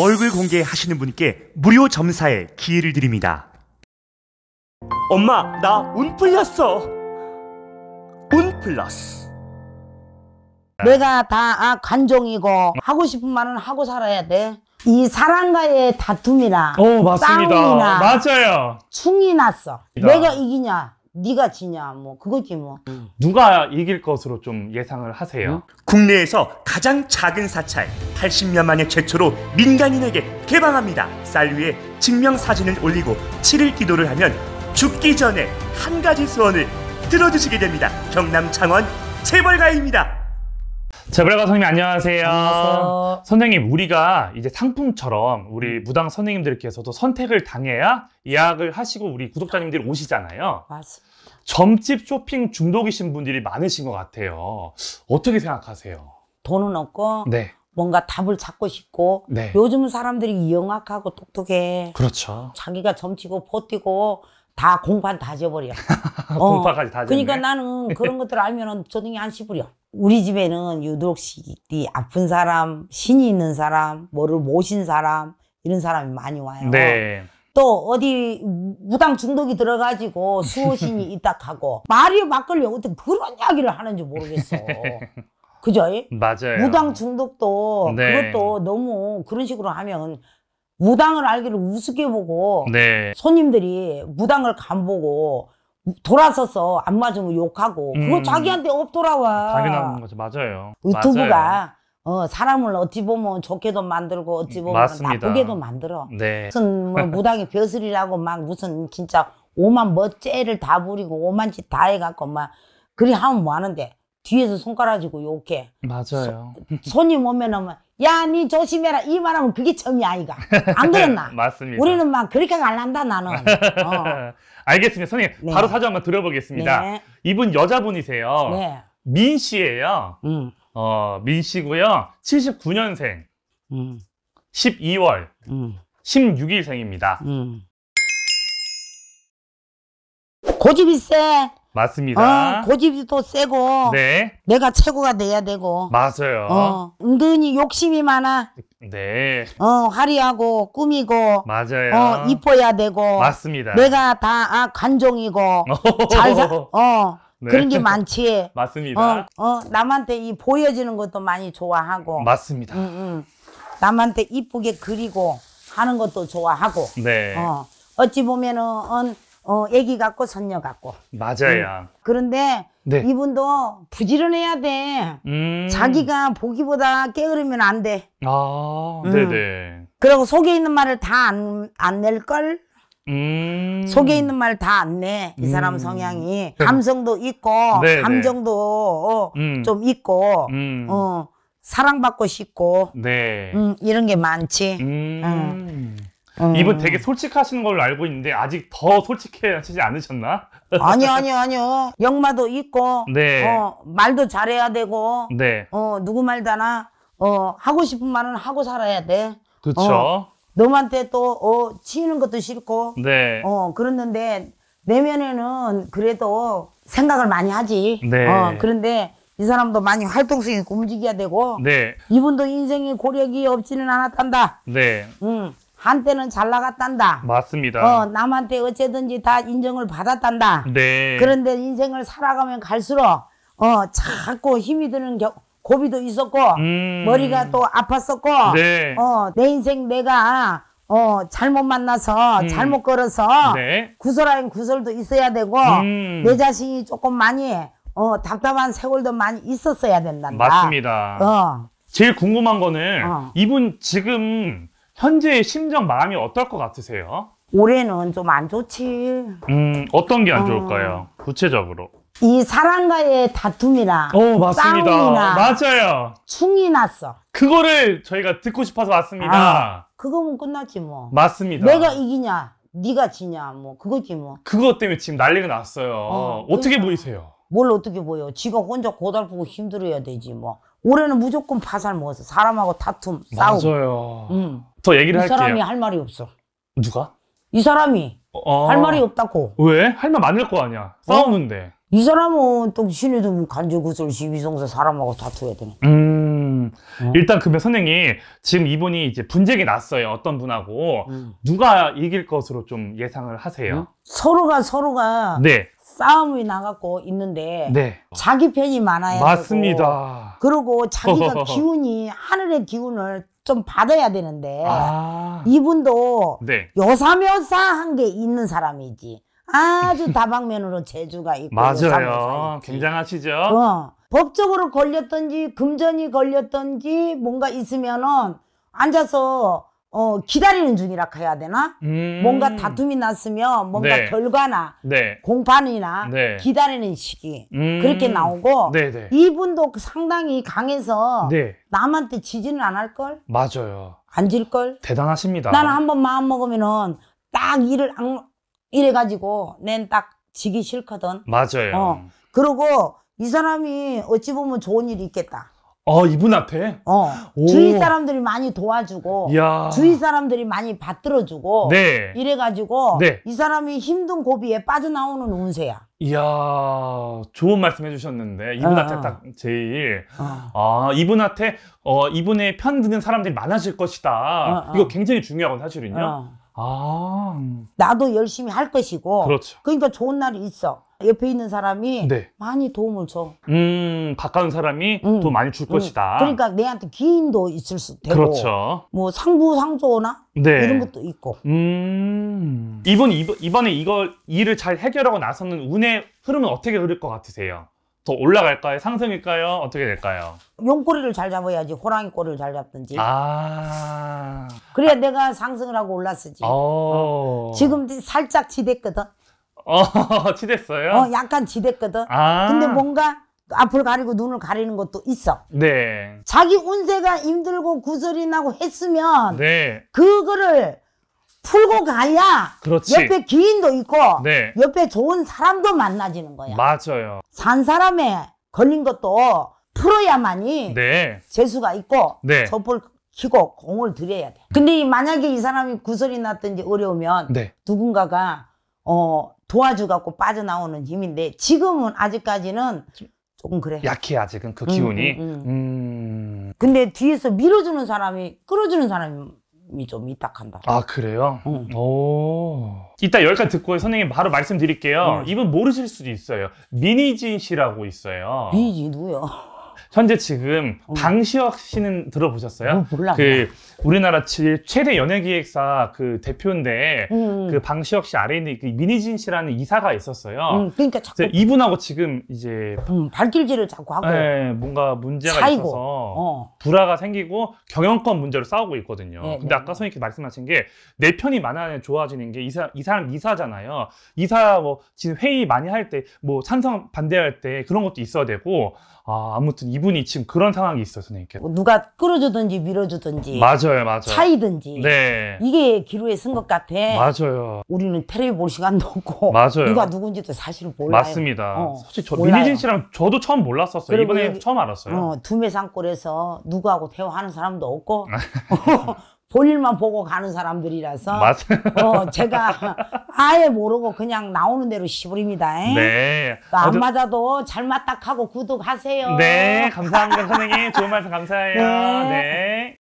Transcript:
얼굴 공개하시는 분께 무료 점사에 기회를 드립니다. 엄마, 나 운 풀렸어. 운 플러스. 내가 다 아, 관종이고 하고 싶은 말은 하고 살아야 돼. 이 사랑과의 다툼이나 오, 어, 싸움이나 맞아요. 충이 났어. 내가 이기냐? 네가 지냐 뭐 그거지 뭐. 누가 이길 것으로 좀 예상을 하세요? 국내에서 가장 작은 사찰 80년 만에 최초로 민간인에게 개방합니다. 쌀 위에 증명 사진을 올리고 7일 기도를 하면 죽기 전에 한 가지 소원을 들어주시게 됩니다. 경남 창원 재벌가입니다. 재벌가 선생님 안녕하세요. 안녕하세요. 선생님 우리가 이제 상품처럼 우리 음. 무당 선생님들께서도 선택을 당해야 예약을 하시고 우리 구독자님들이 오시잖아요. 맞습니다. 점집 쇼핑 중독이신 분들이 많으신 것 같아요. 어떻게 생각하세요? 돈은 없고 네. 뭔가 답을 찾고 싶고 네. 요즘 사람들이 영악하고 똑똑해. 그렇죠. 자기가 점치고 버티고 다 공판 다 져버려. 공판까지 다져 그러니까 나는 그런 것들 알면은 저등이 안 씹으려. 우리 집에는 유독식이 아픈 사람, 신이 있는 사람, 뭐를 모신 사람, 이런 사람이 많이 와요. 네. 또 어디 무당 중독이 들어가지고 수호신이 있다 하고 말이 막걸리 어떻게 그런 이야기를 하는지 모르겠어. 그죠? 맞아요. 무당 중독도 네. 그것도 너무 그런 식으로 하면 무당을 알기를 우습게 보고 네. 손님들이 무당을 간보고 돌아서서 안 맞으면 욕하고 음. 그거 자기한테 없더라와 당연한 거죠. 맞아요. 유튜브가 맞아요. 어, 사람을 어찌 보면 좋게도 만들고 어찌 보면 맞습니다. 나쁘게도 만들어. 네. 무슨 뭐 무당이 벼슬이라고 막 무슨 진짜 오만 멋째를 다 부리고 오만 짓 다 해갖고 막 그리 하면 뭐 하는데 뒤에서 손가락지고 욕해. 맞아요. 손님 오면 은 뭐, 야, 니 조심해라. 이 말하면 그게 처음이 아이가. 안 그랬나? 맞습니다. 우리는 막 그렇게 갈란다, 나는. 어. 알겠습니다. 선생님, 네. 바로 사주 한번 들어보겠습니다. 네. 이분 여자분이세요. 네. 민 씨예요. 음. 어, 민 씨고요. 79년생. 음. 12월 음. 16일생입니다. 음. 고집이 세. 맞습니다. 어, 고집이 또 세고 네. 내가 최고가 돼야 되고 맞아요. 어, 은근히 욕심이 많아. 네. 어, 화려하고 꾸미고 맞아요. 어, 이뻐야 되고 맞습니다. 내가 다 아, 관종이고 잘 사, 어. 네. 그런 게 많지. 맞습니다. 어, 어, 남한테 이 보여지는 것도 많이 좋아하고. 맞습니다. 음, 음. 남한테 이쁘게 그리고 하는 것도 좋아하고. 네. 어, 어찌 보면은 어, 애기 같고 선녀 같고. 맞아요. 음. 그런데 네. 이분도 부지런해야 돼. 음. 자기가 보기보다 게으르면 안 돼. 아, 음. 네네. 그리고 속에 있는 말을 다 안 안 낼 걸. 음. 속에 있는 말 다 안 내. 이 사람 음. 성향이 음. 감성도 있고 네네. 감정도 어, 좀 있고 어, 사랑받고 싶고 네. 음, 이런 게 많지. 음. 음. 이분 되게 솔직하시는 걸로 알고 있는데 아직 더 솔직해하시지 않으셨나? 아니요, 아니요, 아니요. 역마도 있고, 네. 어, 말도 잘해야 되고, 네. 어, 누구 말다나 어, 하고 싶은 말은 하고 살아야 돼. 그렇죠. 어, 놈한테 또 어, 치이는 것도 싫고, 네. 어, 그랬는데 내면에는 그래도 생각을 많이 하지. 네. 어, 그런데 이 사람도 많이 활동성 있고 움직여야 되고 네. 이분도 인생의 고력이 없지는 않았단다. 네. 음. 한때는 잘 나갔단다. 맞습니다. 어, 남한테 어쨌든지 다 인정을 받았단다. 네. 그런데 인생을 살아가면 갈수록 어, 자꾸 힘이 드는 겨, 고비도 있었고 음. 머리가 또 아팠었고 네. 어, 내 인생 내가 어, 잘못 만나서 음. 잘못 걸어서 네. 구설아인 구설도 있어야 되고 음. 내 자신이 조금 많이 어, 답답한 세월도 많이 있었어야 된단다. 맞습니다. 어. 제일 궁금한 거는 어. 이분 지금 현재의 심정, 마음이 어떨 것 같으세요? 올해는 좀 안 좋지. 음, 어떤 게안 어. 좋을까요? 구체적으로. 이 사랑과의 다툼이나 어, 맞습니다. 싸움이나 맞아요. 충이 났어. 그거를 저희가 듣고 싶어서 왔습니다. 아, 그거면 끝났지 뭐. 맞습니다. 내가 이기냐, 네가 지냐, 뭐 그거지 뭐. 그것 때문에 지금 난리가 났어요. 어, 어, 떻게 그러니까. 보이세요? 뭘 어떻게 보여? 지가 혼자 고달프고 힘들어야 되지 뭐. 올해는 무조건 파살 먹었어. 사람하고 다툼, 싸움. 맞아요. 음. 더 얘기를 이 할게요. 사람이 할 말이 없어. 누가? 이 사람이 어, 할 말이 없다고. 왜? 할 말 많을 거 아니야. 어? 싸우는데. 이 사람은 또 신의도 뭐 간주구슬 시비성사 사람하고 다투야 되네. 음. 어? 일단 그러면 선생님 지금 이분이 이제 분쟁이 났어요. 어떤 분하고 음. 누가 이길 것으로 좀 예상을 하세요? 음? 서로가 서로가 네. 싸움이 나갖고 있는데 네. 자기 편이 많아야 맞습니다. 되고 그리고 자기가 기운이 하늘의 기운을 좀 받아야 되는데 아. 이분도 네. 요사묘사한 게 있는 사람이지 아주 다방면으로 재주가 있고 맞아요 굉장하시죠 어. 법적으로 걸렸던지 금전이 걸렸던지 뭔가 있으면은 앉아서 어, 기다리는 중이라 해야 되나? 음... 뭔가 다툼이 났으면 뭔가 네. 결과나 네. 공판이나 네. 기다리는 시기 음... 그렇게 나오고 네, 네. 이분도 상당히 강해서 네. 남한테 지지는 안 할 걸? 맞아요. 안 질 걸? 대단하십니다. 나는 한 번 마음 먹으면은 딱 일을 안 이래 가지고 낸 딱 지기 싫거든. 맞아요. 어. 그리고 이 사람이 어찌 보면 좋은 일이 있겠다. 어, 이분한테? 어. 오. 주위 사람들이 많이 도와주고, 이야. 주위 사람들이 많이 받들어주고, 네. 이래가지고, 네. 이 사람이 힘든 고비에 빠져나오는 운세야. 이야, 좋은 말씀 해주셨는데, 이분한테 어. 딱 제일, 어. 아, 이분한테, 어, 이분의 편 드는 사람들이 많아질 것이다. 어, 어. 이거 굉장히 중요하거든 사실은요. 어. 아. 음. 나도 열심히 할 것이고, 그렇죠. 그러니까 좋은 날이 있어. 옆에 있는 사람이 네. 많이 도움을 줘. 음, 가까운 사람이 음, 돈 많이 줄 음. 것이다. 그러니까 내한테 기인도 있을 수 되고. 그렇죠. 뭐 상부상조나 네. 이런 것도 있고. 음. 이번 이번에 이걸 일을 잘 해결하고 나서는 운의 흐름은 어떻게 흐를 것 같으세요? 더 올라갈까요? 상승일까요? 어떻게 될까요? 용꼬리를 잘 잡아야지 호랑이 꼬리를 잘 잡든지 아 그래야 아... 내가 상승을 하고 올랐으지 어... 어. 지금 살짝 지댔거든 어, 지댔어요 어, 약간 지댔거든. 아. 근데 뭔가 앞을 가리고 눈을 가리는 것도 있어. 네. 자기 운세가 힘들고 구설이 나고 했으면 네. 그거를 풀고 가야 그렇지. 옆에 기인도 있고 네. 옆에 좋은 사람도 만나지는 거야. 맞아요. 산 사람에 걸린 것도 풀어야만이 네. 재수가 있고 네. 첩을 키고 공을 들여야 돼. 근데 만약에 이 사람이 구설이 났든지 어려우면 네. 누군가가 어 도와주갖고 빠져나오는 힘인데 지금은 아직까지는 조금 그래. 약해 아직은 그 기운이. 음, 음, 음. 음. 근데 뒤에서 밀어주는 사람이 끌어주는 사람이 좀 있다 한다. 아 그래요? 응. 음. 오. 이따 여기까지 듣고 선생님 바로 말씀드릴게요. 응. 음. 이분 모르실 수도 있어요. 미니진 씨라고 있어요. 미니진 누구요? 현재 지금 방시혁 어. 씨는 들어보셨어요? 어, 몰라. 그 우리나라 최대 연예기획사 그 대표인데 음, 음. 그 방시혁 씨 아래 있는 그미니진 씨라는 이사가 있었어요. 음, 그러니까 자꾸 이분하고 지금 이제 음, 발길질을 자꾸 하고. 예, 뭔가 문제가 차이고. 있어서 어. 불화가 생기고 경영권 문제로 싸우고 있거든요. 네, 근데 네, 아까 예. 선생님께 말씀하신 게 내 편이 만화에 좋아지는 게이사이 사람 이사잖아요. 이사 뭐 지금 회의 많이 할 때 뭐 찬성 반대할 때 그런 것도 있어야 되고 아, 아무튼 이분이 지금 그런 상황이 있어요, 선생님께. 뭐 누가 끌어주든지 밀어주든지 맞아요, 맞아요. 차이든지 네. 이게 기로에 쓴 것 같아. 맞아요. 우리는 테레비 볼 시간도 없고 맞아요. 누가 누군지도 사실 몰라요. 맞습니다. 어, 솔직히 저, 몰라요. 민희진 씨랑 저도 처음 몰랐었어요. 이번에 처음 알았어요. 어, 두메산골에서 누구하고 대화하는 사람도 없고 본인만 보고 가는 사람들이라서 어, 제가 아예 모르고 그냥 나오는 대로 시부립니다. 네. 안 아주... 맞아도 잘 맞다 하고 구독하세요. 네, 감사합니다 선생님. 좋은 말씀 감사해요. 네. 네.